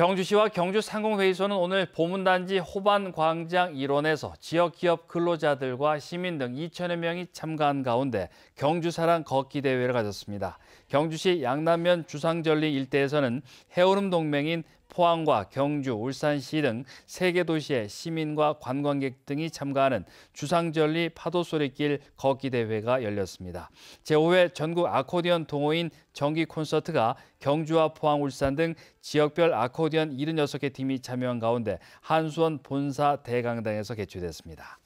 경주시와 경주상공회의소는 오늘 보문단지 호반광장 일원에서 지역기업 근로자들과 시민 등 2천여 명이 참가한 가운데 경주사랑 걷기 대회를 가졌습니다. 경주시 양남면 주상절리 일대에서는 해오름 동맹인 포항과 경주, 울산시 등세개 도시의 시민과 관광객 등이 참가하는 주상절리 파도소리길 걷기 대회가 열렸습니다. 제5회 전국 아코디언 동호인 정기 콘서트가 경주와 포항, 울산 등 지역별 아코디언 76개 팀이 참여한 가운데 한수원 본사 대강당에서 개최됐습니다.